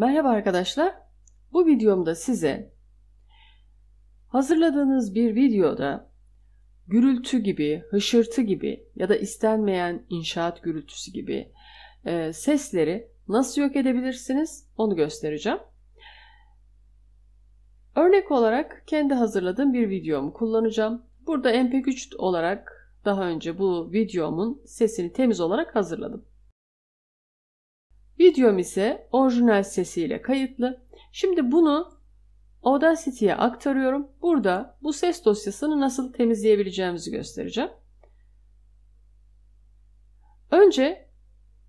Merhaba arkadaşlar. Bu videomda size hazırladığınız bir videoda gürültü gibi, hışırtı gibi ya da istenmeyen inşaat gürültüsü gibi e, sesleri nasıl yok edebilirsiniz onu göstereceğim. Örnek olarak kendi hazırladığım bir videomu kullanacağım. Burada MP3 olarak daha önce bu videomun sesini temiz olarak hazırladım. Videom ise orijinal sesiyle kayıtlı. Şimdi bunu Audacity'ye aktarıyorum. Burada bu ses dosyasını nasıl temizleyebileceğimizi göstereceğim. Önce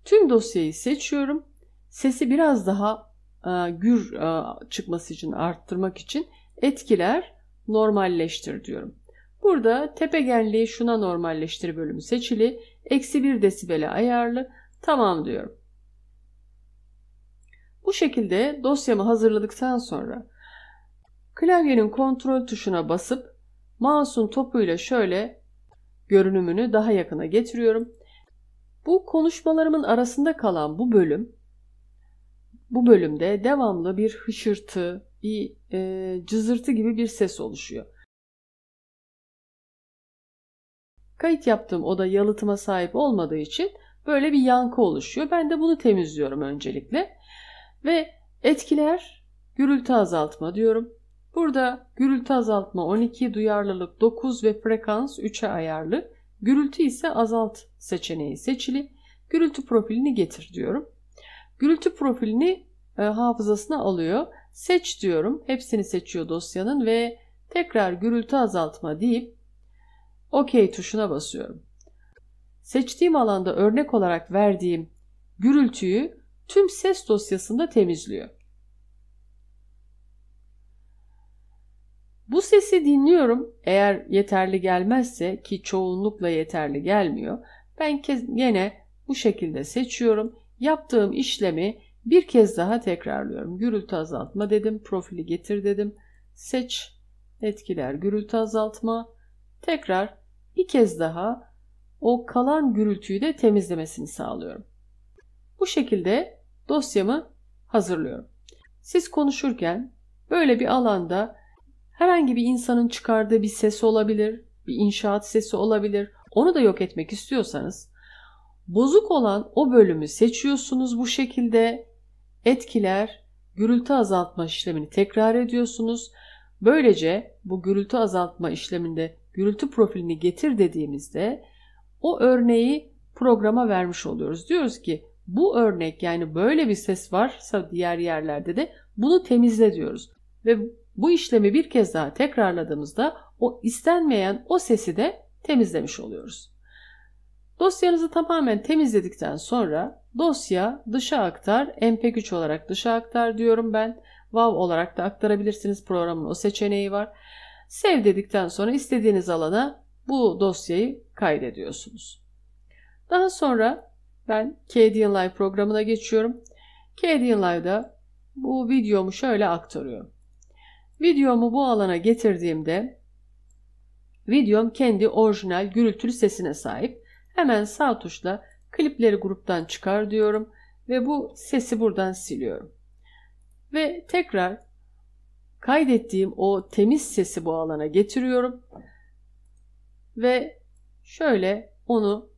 tüm dosyayı seçiyorum. Sesi biraz daha e, gür e, çıkması için arttırmak için etkiler normalleştir diyorum. Burada tepegenliği şuna normalleştir bölümü seçili, eksi 1 desibele ayarlı, tamam diyorum. Bu şekilde dosyamı hazırladıktan sonra klavyenin kontrol tuşuna basıp mouse'un topuyla şöyle görünümünü daha yakına getiriyorum. Bu konuşmalarımın arasında kalan bu bölüm bu bölümde devamlı bir hışırtı, bir e, cızırtı gibi bir ses oluşuyor. Kayıt yaptığım oda yalıtıma sahip olmadığı için böyle bir yankı oluşuyor. Ben de bunu temizliyorum öncelikle. Ve etkiler gürültü azaltma diyorum. Burada gürültü azaltma 12, duyarlılık 9 ve frekans 3'e ayarlı. Gürültü ise azalt seçeneği seçili. Gürültü profilini getir diyorum. Gürültü profilini e, hafızasına alıyor. Seç diyorum. Hepsini seçiyor dosyanın ve tekrar gürültü azaltma deyip OK tuşuna basıyorum. Seçtiğim alanda örnek olarak verdiğim gürültüyü tüm ses dosyasını da temizliyor. Bu sesi dinliyorum eğer yeterli gelmezse ki çoğunlukla yeterli gelmiyor. Ben yine bu şekilde seçiyorum. Yaptığım işlemi bir kez daha tekrarlıyorum. Gürültü azaltma dedim, profili getir dedim. Seç, etkiler, gürültü azaltma. Tekrar bir kez daha o kalan gürültüyü de temizlemesini sağlıyorum. Bu şekilde dosyamı hazırlıyorum. Siz konuşurken böyle bir alanda herhangi bir insanın çıkardığı bir ses olabilir, bir inşaat sesi olabilir. Onu da yok etmek istiyorsanız bozuk olan o bölümü seçiyorsunuz bu şekilde. Etkiler, gürültü azaltma işlemini tekrar ediyorsunuz. Böylece bu gürültü azaltma işleminde gürültü profilini getir dediğimizde o örneği programa vermiş oluyoruz. Diyoruz ki bu örnek yani böyle bir ses varsa diğer yerlerde de bunu temizle diyoruz. Ve bu işlemi bir kez daha tekrarladığımızda o istenmeyen o sesi de temizlemiş oluyoruz. Dosyanızı tamamen temizledikten sonra dosya dışa aktar, mp3 olarak dışa aktar diyorum ben. WAV olarak da aktarabilirsiniz. Programın o seçeneği var. Sev dedikten sonra istediğiniz alana bu dosyayı kaydediyorsunuz. Daha sonra ben KDLI programına geçiyorum. KDLI'da bu videomu şöyle aktarıyorum. Videomu bu alana getirdiğimde videom kendi orijinal gürültülü sesine sahip. Hemen sağ tuşla klipleri gruptan çıkar diyorum ve bu sesi buradan siliyorum. Ve tekrar kaydettiğim o temiz sesi bu alana getiriyorum ve şöyle onu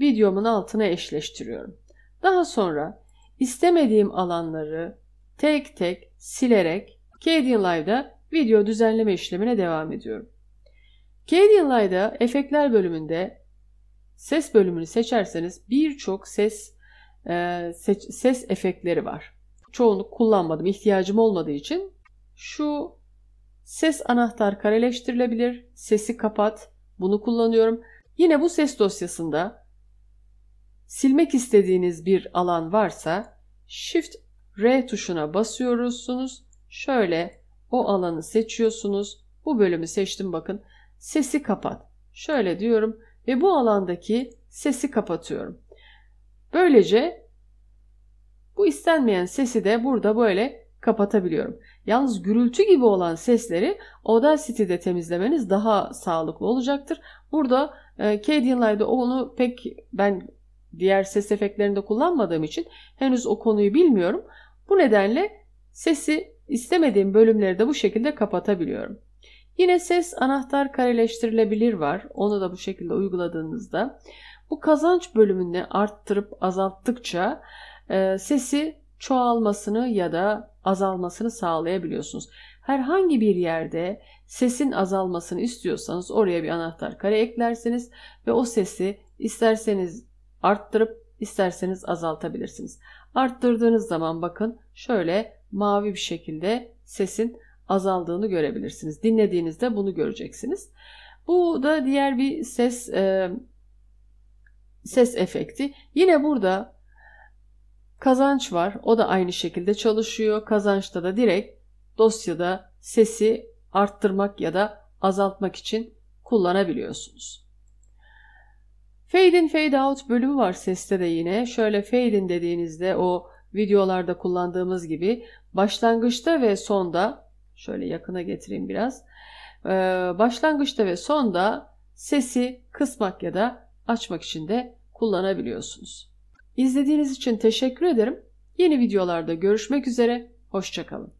videomun altına eşleştiriyorum. Daha sonra istemediğim alanları tek tek silerek Kedian Live'da video düzenleme işlemine devam ediyorum. Kedian Live'da efektler bölümünde ses bölümünü seçerseniz birçok ses e, seç, ses efektleri var. Çoğunu kullanmadım, ihtiyacım olmadığı için şu ses anahtar kareleştirilebilir, sesi kapat, bunu kullanıyorum. Yine bu ses dosyasında silmek istediğiniz bir alan varsa Shift R tuşuna basıyorsunuz. Şöyle o alanı seçiyorsunuz. Bu bölümü seçtim bakın. Sesi kapat. Şöyle diyorum ve bu alandaki sesi kapatıyorum. Böylece bu istenmeyen sesi de burada böyle kapatabiliyorum. Yalnız gürültü gibi olan sesleri Audacity'de temizlemeniz daha sağlıklı olacaktır. Burada e, KDNLive'de onu pek ben diğer ses efektlerinde kullanmadığım için henüz o konuyu bilmiyorum. Bu nedenle sesi istemediğim bölümleri de bu şekilde kapatabiliyorum. Yine ses anahtar kareleştirilebilir var. Onu da bu şekilde uyguladığınızda bu kazanç bölümünü arttırıp azalttıkça e, sesi çoğalmasını ya da azalmasını sağlayabiliyorsunuz. Herhangi bir yerde sesin azalmasını istiyorsanız oraya bir anahtar kare eklersiniz ve o sesi isterseniz Arttırıp isterseniz azaltabilirsiniz. Arttırdığınız zaman bakın şöyle mavi bir şekilde sesin azaldığını görebilirsiniz. Dinlediğinizde bunu göreceksiniz. Bu da diğer bir ses e, ses efekti. Yine burada kazanç var. O da aynı şekilde çalışıyor. Kazançta da direkt dosyada sesi arttırmak ya da azaltmak için kullanabiliyorsunuz. Fade in fade out bölümü var seste de yine. Şöyle fade in dediğinizde o videolarda kullandığımız gibi başlangıçta ve sonda şöyle yakına getireyim biraz. Başlangıçta ve sonda sesi kısmak ya da açmak için de kullanabiliyorsunuz. İzlediğiniz için teşekkür ederim. Yeni videolarda görüşmek üzere. Hoşçakalın.